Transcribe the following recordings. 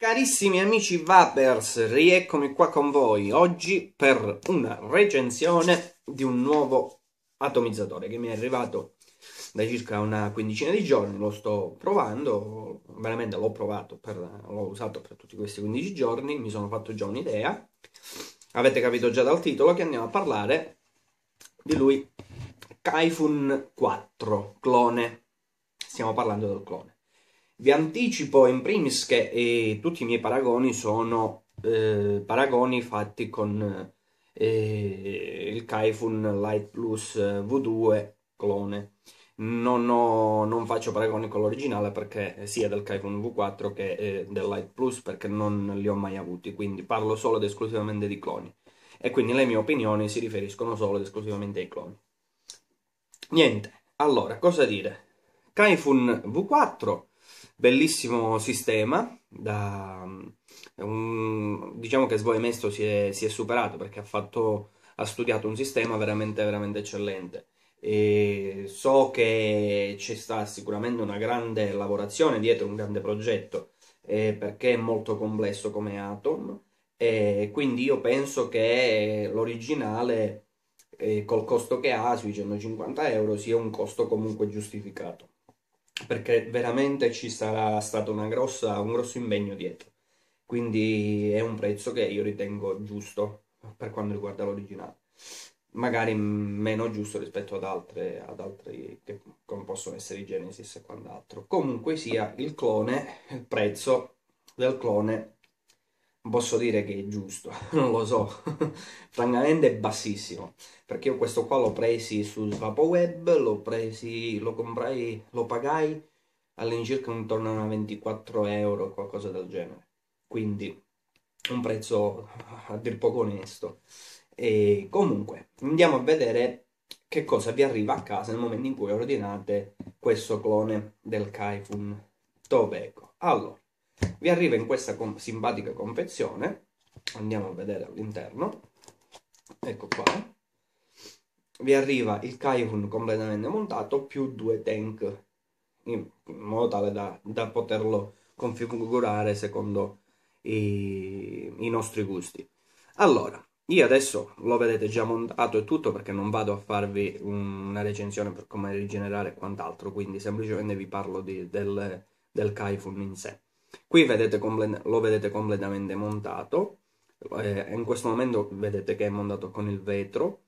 Carissimi amici Vapers, rieccomi qua con voi oggi per una recensione di un nuovo atomizzatore che mi è arrivato da circa una quindicina di giorni, lo sto provando, veramente l'ho provato, l'ho usato per tutti questi 15 giorni, mi sono fatto già un'idea, avete capito già dal titolo che andiamo a parlare di lui, Kaifun 4, clone, stiamo parlando del clone. Vi anticipo in primis che eh, tutti i miei paragoni sono eh, paragoni fatti con eh, il Kaifun Light Plus eh, V2 clone. Non, ho, non, faccio paragoni con l'originale perché sia del Kaifun V4 che eh, del Light Plus perché non li ho mai avuti, quindi parlo solo ed esclusivamente di cloni e quindi le mie opinioni si riferiscono solo ed esclusivamente ai cloni. Niente, allora cosa dire? Kaifun V4 Bellissimo sistema, da, mm, un, diciamo che Sboemesto si è, si è superato perché ha, fatto, ha studiato un sistema veramente, veramente eccellente. E so che ci sta sicuramente una grande lavorazione dietro un grande progetto eh, perché è molto complesso come Atom e quindi io penso che l'originale eh, col costo che ha sui 150 euro sia un costo comunque giustificato perché veramente ci sarà stato grossa, un grosso impegno dietro. Quindi è un prezzo che io ritengo giusto per quanto riguarda l'originale, magari meno giusto rispetto ad, altre, ad altri che come possono essere i Genesis e quant'altro. Comunque sia, il clone, il prezzo del clone posso dire che è giusto, non lo so, francamente è bassissimo, perché io questo qua l'ho presi su Svapoweb, l'ho presi, lo comprai, lo pagai all'incirca intorno a 24 euro o qualcosa del genere, quindi un prezzo a dir poco onesto. E comunque, andiamo a vedere che cosa vi arriva a casa nel momento in cui ordinate questo clone del Kaifun Tobacco. Allora, vi arriva in questa com- simpatica confezione, andiamo a vedere all'interno, ecco qua, vi arriva il Kaihun completamente montato più due tank, in, modo tale da, da poterlo configurare secondo i, i nostri gusti. Allora, io adesso lo vedete già montato e tutto perché non vado a farvi una recensione per come rigenerare e quant'altro, quindi semplicemente vi parlo di, del, del Kaifun in sé. Qui vedete lo vedete completamente montato, eh, in questo momento vedete che è montato con il vetro,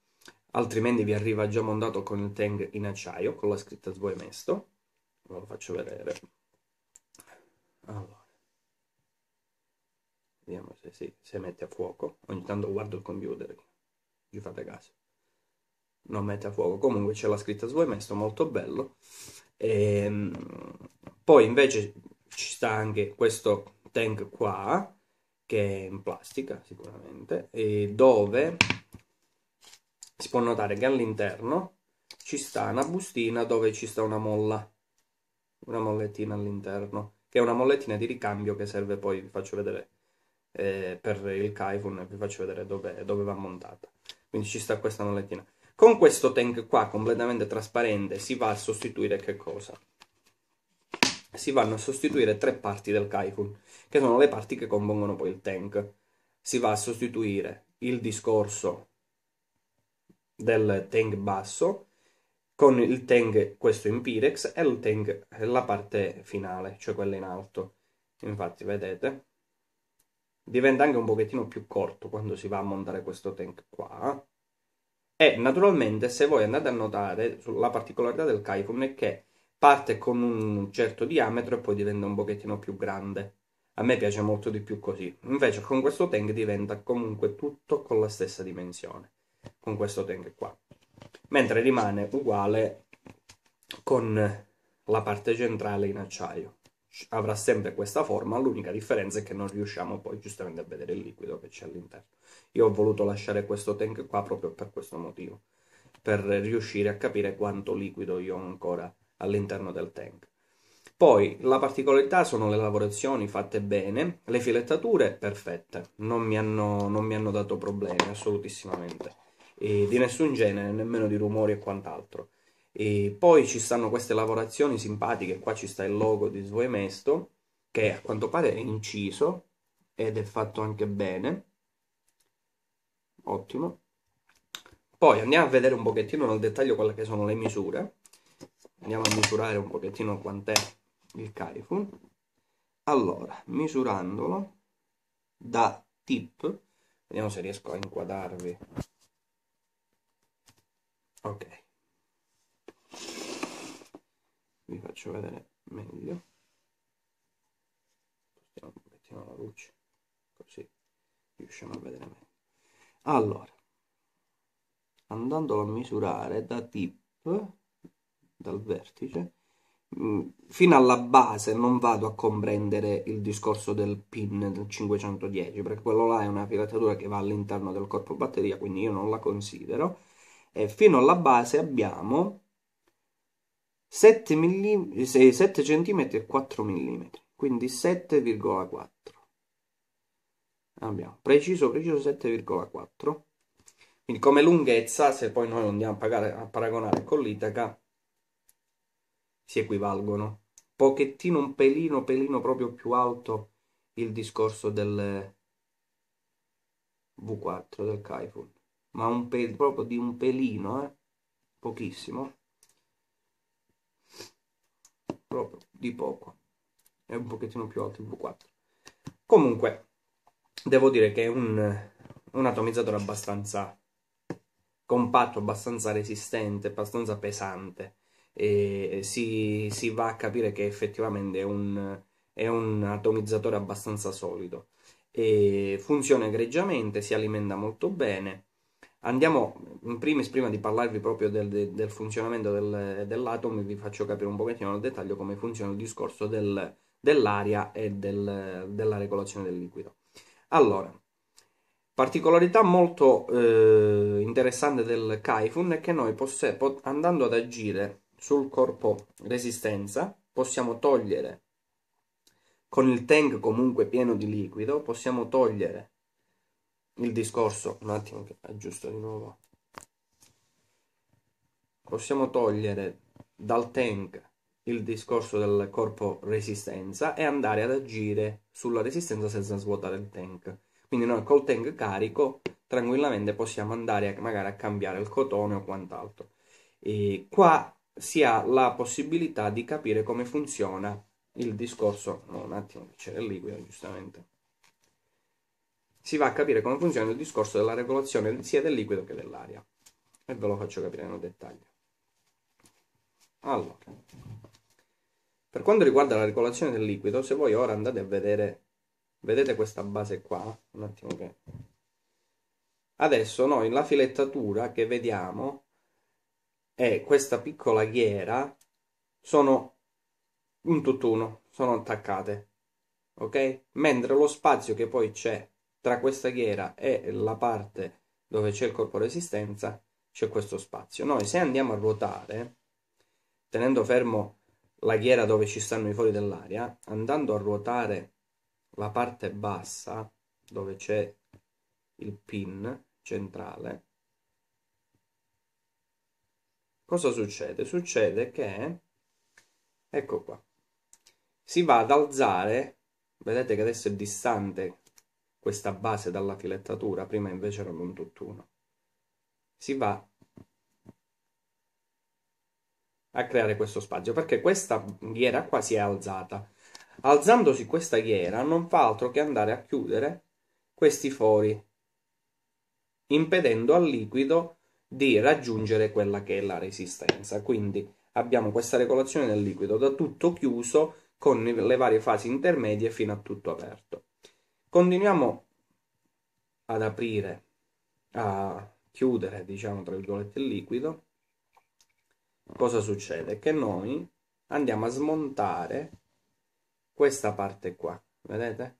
altrimenti vi arriva già montato con il tank in acciaio, con la scritta sboemesto. Ve lo faccio vedere. Allora. Vediamo se si se mette a fuoco. Ogni tanto guardo il computer, vi fate caso. Non mette a fuoco. Comunque c'è la scritta sboemesto, molto bello. E, ehm, poi invece ci sta anche questo tank qua che è in plastica sicuramente e dove si può notare che all'interno ci sta una bustina dove ci sta una molla una mollettina all'interno che è una mollettina di ricambio che serve poi vi faccio vedere eh, per il Kaifun vi faccio vedere dove, dove va montata quindi ci sta questa mollettina con questo tank qua completamente trasparente si va a sostituire che cosa? si vanno a sostituire tre parti del Kaikun, che sono le parti che compongono poi il tank. Si va a sostituire il discorso del tank basso con il tank, questo in Pyrex e il tank, la parte finale, cioè quella in alto. Infatti, vedete, diventa anche un pochettino più corto quando si va a montare questo tank qua. E naturalmente, se voi andate a notare, la particolarità del Kaikun è che parte con un certo diametro e poi diventa un pochettino più grande. A me piace molto di più così. Invece con questo tank diventa comunque tutto con la stessa dimensione. Con questo tank qua. Mentre rimane uguale con la parte centrale in acciaio. Avrà sempre questa forma, l'unica differenza è che non riusciamo poi giustamente a vedere il liquido che c'è all'interno. Io ho voluto lasciare questo tank qua proprio per questo motivo. Per riuscire a capire quanto liquido io ho ancora all'interno del tank. Poi la particolarità sono le lavorazioni fatte bene, le filettature perfette, non mi hanno, non mi hanno dato problemi assolutissimamente, e di nessun genere, nemmeno di rumori e quant'altro. E poi ci stanno queste lavorazioni simpatiche, qua ci sta il logo di Svoemesto, che a quanto pare è inciso ed è fatto anche bene. Ottimo. Poi andiamo a vedere un pochettino nel dettaglio quelle che sono le misure andiamo a misurare un pochettino quant'è il carico allora misurandolo da tip vediamo se riesco a inquadrarvi ok vi faccio vedere meglio spostiamo un pochettino la luce così riusciamo a vedere meglio allora andandolo a misurare da tip dal vertice mm, fino alla base non vado a comprendere il discorso del pin del 510 perché quello là è una filatura che va all'interno del corpo batteria quindi io non la considero e fino alla base abbiamo 7, millim- 7 cm e 4 mm quindi 7,4 abbiamo preciso preciso 7,4 quindi come lunghezza se poi noi andiamo a, pagare, a paragonare con l'Itaca si equivalgono. Pochettino, un pelino, pelino proprio più alto il discorso del V4 del Kaifun, ma un pel, proprio di un pelino, eh? pochissimo, proprio di poco, è un pochettino più alto il V4. Comunque, devo dire che è un, un atomizzatore abbastanza compatto, abbastanza resistente, abbastanza pesante e si, si va a capire che effettivamente è un, è un atomizzatore abbastanza solido. E funziona egregiamente, si alimenta molto bene. Andiamo in primis, prima di parlarvi proprio del, del funzionamento del, dell'atomo, vi faccio capire un pochettino nel dettaglio come funziona il discorso del, dell'aria e della regolazione del liquido. Allora, particolarità molto eh, interessante del Kaifun è che noi posse, po- andando ad agire sul corpo resistenza, possiamo togliere con il tank comunque pieno di liquido, possiamo togliere il discorso, un attimo che aggiusto di nuovo, possiamo togliere dal tank il discorso del corpo resistenza e andare ad agire sulla resistenza senza svuotare il tank. Quindi noi col tank carico tranquillamente possiamo andare a, magari a cambiare il cotone o quant'altro. E qua si ha la possibilità di capire come funziona il discorso. No, un attimo, c'è il liquido, giustamente. Si va a capire come funziona il discorso della regolazione sia del liquido che dell'aria. E ve lo faccio capire nel dettaglio. Allora, per quanto riguarda la regolazione del liquido, se voi ora andate a vedere, vedete questa base qua, un attimo che... Adesso noi la filettatura che vediamo e questa piccola ghiera sono un tutt'uno, sono attaccate, ok? Mentre lo spazio che poi c'è tra questa ghiera e la parte dove c'è il corpo resistenza c'è questo spazio. Noi se andiamo a ruotare, tenendo fermo la ghiera dove ci stanno i fori dell'aria, andando a ruotare la parte bassa dove c'è il pin centrale, cosa succede? Succede che, ecco qua, si va ad alzare, vedete che adesso è distante questa base dalla filettatura, prima invece era un tutt'uno, si va a creare questo spazio, perché questa ghiera qua si è alzata. Alzandosi questa ghiera non fa altro che andare a chiudere questi fori, impedendo al liquido di raggiungere quella che è la resistenza. Quindi abbiamo questa regolazione del liquido da tutto chiuso con le varie fasi intermedie fino a tutto aperto. Continuiamo ad aprire, a chiudere, diciamo tra virgolette, il liquido. Cosa succede? Che noi andiamo a smontare questa parte qua, vedete?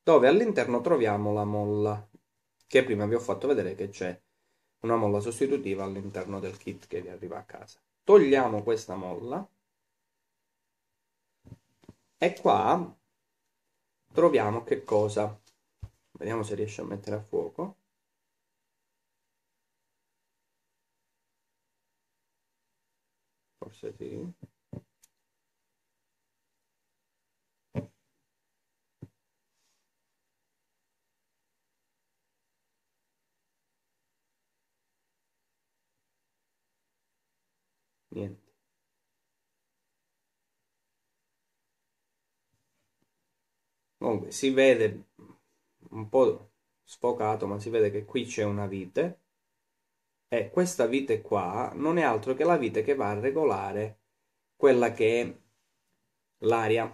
Dove all'interno troviamo la molla che prima vi ho fatto vedere che c'è una molla sostitutiva all'interno del kit che vi arriva a casa. Togliamo questa molla e qua troviamo che cosa. Vediamo se riesce a mettere a fuoco. Forse sì. comunque si vede un po' sfocato ma si vede che qui c'è una vite e questa vite qua non è altro che la vite che va a regolare quella che è l'aria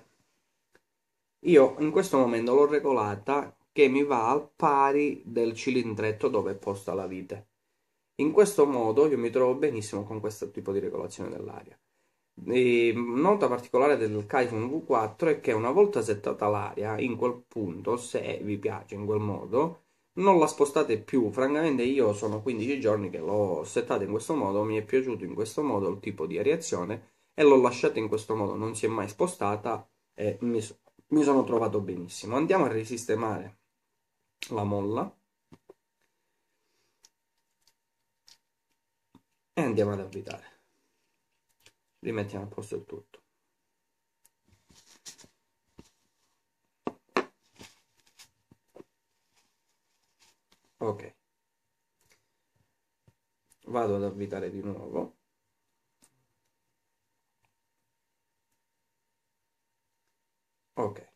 io in questo momento l'ho regolata che mi va al pari del cilindretto dove è posta la vite in questo modo io mi trovo benissimo con questo tipo di regolazione dell'aria e nota particolare del Kaifun V4 è che una volta settata l'aria in quel punto, se vi piace in quel modo, non la spostate più. Francamente, io sono 15 giorni che l'ho settata in questo modo. Mi è piaciuto in questo modo il tipo di ariazione e l'ho lasciata in questo modo, non si è mai spostata e mi, so mi sono trovato benissimo. Andiamo a risistemare la molla e andiamo ad avvitare rimettiamo a posto il tutto ok vado ad avvitare di nuovo ok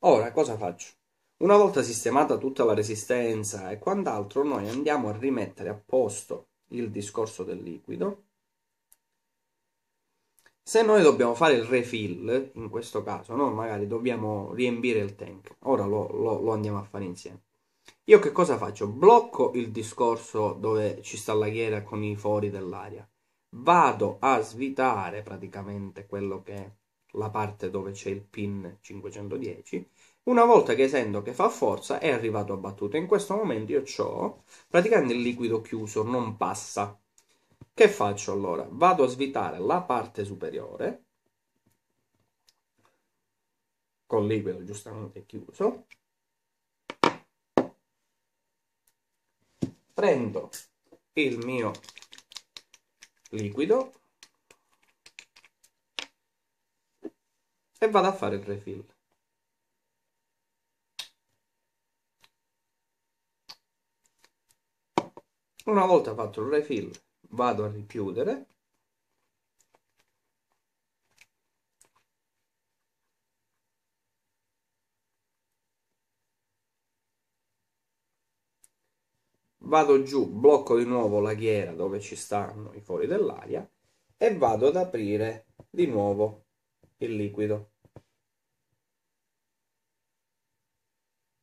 ora cosa faccio una volta sistemata tutta la resistenza e quant'altro noi andiamo a rimettere a posto il discorso del liquido se noi dobbiamo fare il refill, in questo caso, no? magari dobbiamo riempire il tank. Ora lo, lo, lo andiamo a fare insieme. Io che cosa faccio? Blocco il discorso dove ci sta la ghiera con i fori dell'aria. Vado a svitare praticamente quello che è la parte dove c'è il pin 510. Una volta che sento che fa forza è arrivato a battuta. In questo momento io ho praticamente il liquido chiuso, non passa. Che faccio allora? Vado a svitare la parte superiore con liquido giustamente chiuso. Prendo il mio liquido e vado a fare il refill. Una volta fatto il refill vado a richiudere vado giù, blocco di nuovo la ghiera dove ci stanno i fori dell'aria e vado ad aprire di nuovo il liquido.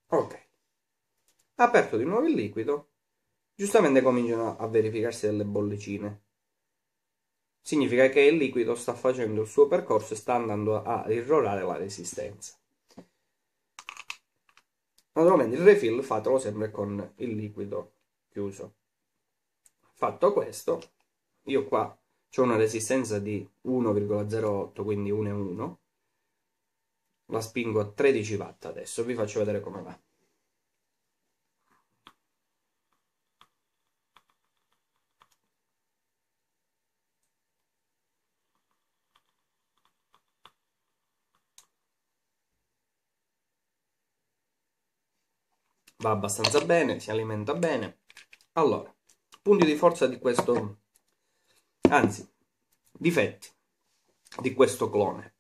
Ok, aperto di nuovo il liquido, giustamente cominciano a verificarsi delle bollicine. Significa che il liquido sta facendo il suo percorso e sta andando a irrorare la resistenza. Naturalmente il refill fatelo sempre con il liquido chiuso. Fatto questo, io qua ho una resistenza di 1,08, quindi 1,1. La spingo a 13 watt adesso, vi faccio vedere come va. va abbastanza bene, si alimenta bene. Allora, punti di forza di questo, anzi, difetti di questo clone.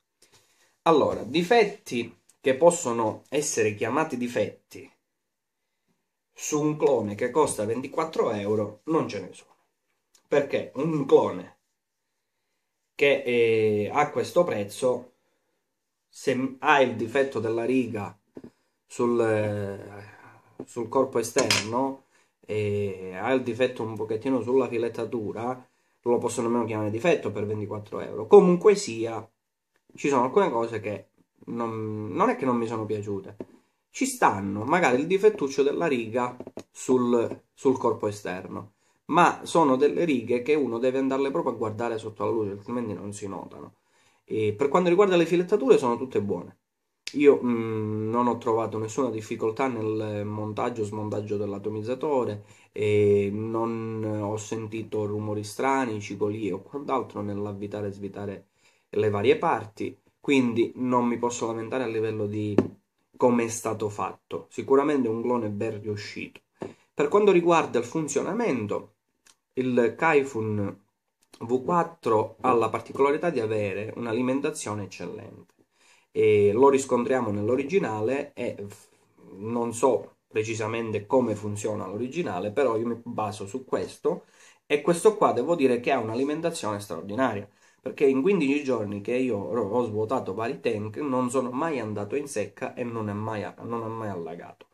Allora, difetti che possono essere chiamati difetti su un clone che costa 24 euro non ce ne sono. Perché un clone che eh, ha questo prezzo, se ha il difetto della riga sul... Eh, sul corpo esterno e ha il difetto un pochettino sulla filettatura, non lo posso nemmeno chiamare difetto per 24 euro. Comunque sia, ci sono alcune cose che non, non è che non mi sono piaciute. Ci stanno, magari il difettuccio della riga sul, sul corpo esterno, ma sono delle righe che uno deve andarle proprio a guardare sotto la luce, altrimenti non si notano. E per quanto riguarda le filettature sono tutte buone io mh, mm, non ho trovato nessuna difficoltà nel montaggio o smontaggio dell'atomizzatore, e non ho sentito rumori strani, cicolie o quant'altro nell'avvitare e svitare le varie parti, quindi non mi posso lamentare a livello di come è stato fatto. Sicuramente un clone ben riuscito. Per quanto riguarda il funzionamento, il Kaifun V4 ha la particolarità di avere un'alimentazione eccellente e lo riscontriamo nell'originale e non so precisamente come funziona l'originale, però io mi baso su questo e questo qua devo dire che ha un'alimentazione straordinaria, perché in 15 giorni che io ho svuotato vari tank non sono mai andato in secca e non è mai, non è mai allagato.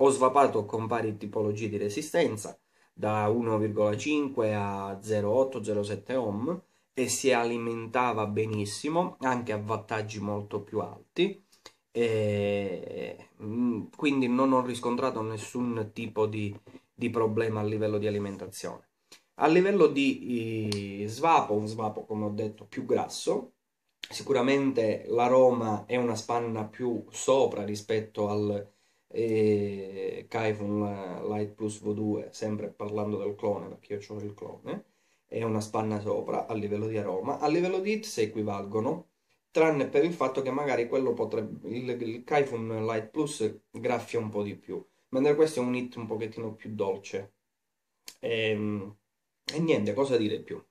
Ho svapato con varie tipologie di resistenza, da 1,5 a 0,8-0,7 ohm, e si alimentava benissimo, anche a vantaggi molto più alti. E mm, quindi non ho riscontrato nessun tipo di, di problema a livello di alimentazione. A livello di eh, svapo, un svapo come ho detto più grasso, sicuramente l'aroma è una spanna più sopra rispetto al eh, Kaifun Light Plus V2, sempre parlando del clone, perché io ho il clone, e una spanna sopra a livello di aroma, a livello di hit ITS equivalgono, tranne per il fatto che magari quello potrebbe, il, il Kaifun Light Plus graffia un po' di più, mentre questo è un hit un pochettino più dolce. E, ehm, e niente, cosa dire più?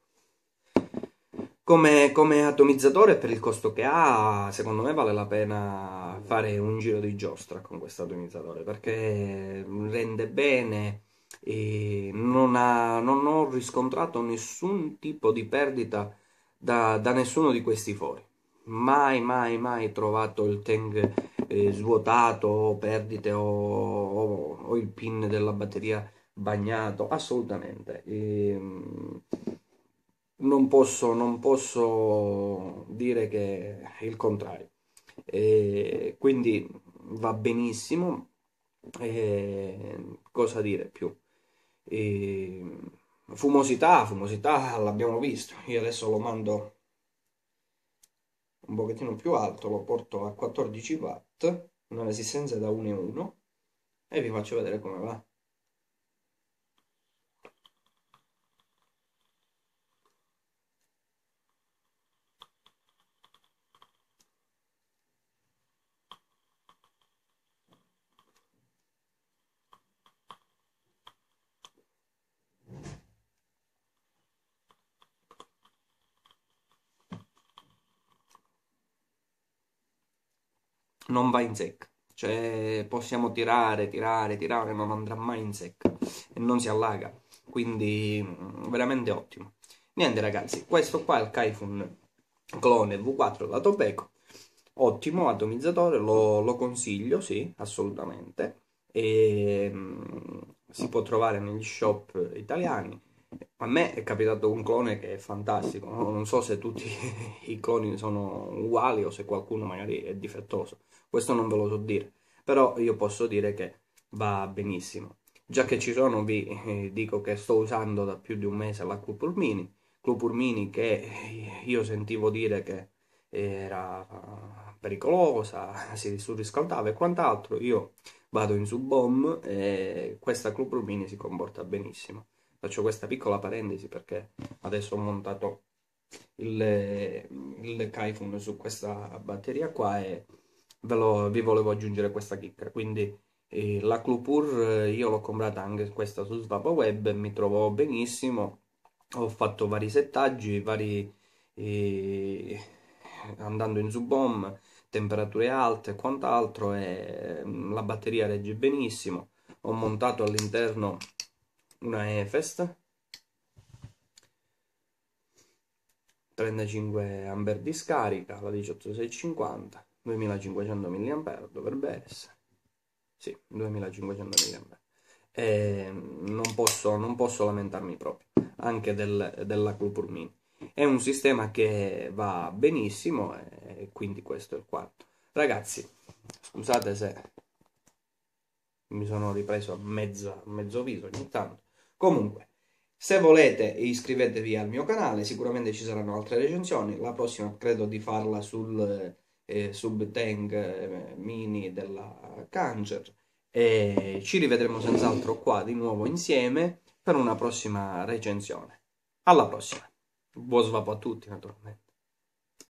Come, come, atomizzatore per il costo che ha, secondo me vale la pena fare un giro di giostra con questo atomizzatore perché rende bene, e non, ha, non ho riscontrato nessun tipo di perdita da, da, nessuno di questi fori. Mai, mai, mai trovato il tank eh, svuotato o perdite o, o, o, il pin della batteria bagnato, assolutamente. E, ehm, non, posso, non posso dire che è il contrario. E, quindi va benissimo. E, cosa dire più? E fumosità, fumosità l'abbiamo visto, io adesso lo mando un pochettino più alto, lo porto a 14 watt, una resistenza da 1,1 e vi faccio vedere come va. non va in secca. Cioè possiamo tirare, tirare, tirare, non andrà mai in secca e non si allaga. Quindi mm, veramente ottimo. Niente ragazzi, questo qua è il Kaifun clone V4 lato Beco. Ottimo atomizzatore, lo, lo consiglio, sì, assolutamente. E, mm, si può trovare negli shop italiani a me è capitato un clone che è fantastico, no? non so se tutti i cloni sono uguali o se qualcuno magari è difettoso, questo non ve lo so dire, però io posso dire che va benissimo. Già che ci sono vi eh, dico che sto usando da più di un mese la Clupurmini, Clupurmini che eh, io sentivo dire che era pericolosa, si surriscaldava e quant'altro, io vado in sub e questa Clupurmini si comporta benissimo Faccio questa piccola parentesi perché adesso ho montato il, il Kaifun su questa batteria qua e ve lo, vi volevo aggiungere questa chicca. Quindi eh, la Clupur eh, io l'ho comprata anche questa su Svapa Web, mi trovo benissimo, ho fatto vari settaggi, vari... Eh, andando in Zubom, temperature alte e quant'altro e mm, la batteria regge benissimo. Ho montato all'interno una Efest 35 amper di scarica la 18650 2500 mAh dovrebbe essere sì 2500 mAh e non posso, non posso lamentarmi proprio anche del, della Clupur Mini è un sistema che va benissimo e quindi questo è il quarto ragazzi scusate se mi sono ripreso a mezzo, mezzo viso ogni tanto Comunque, se volete iscrivetevi al mio canale, sicuramente ci saranno altre recensioni, la prossima credo di farla sul eh, subtank eh, mini della Kanger e ci rivedremo senz'altro qua di nuovo insieme per una prossima recensione. Alla prossima! Buon svapo a tutti naturalmente.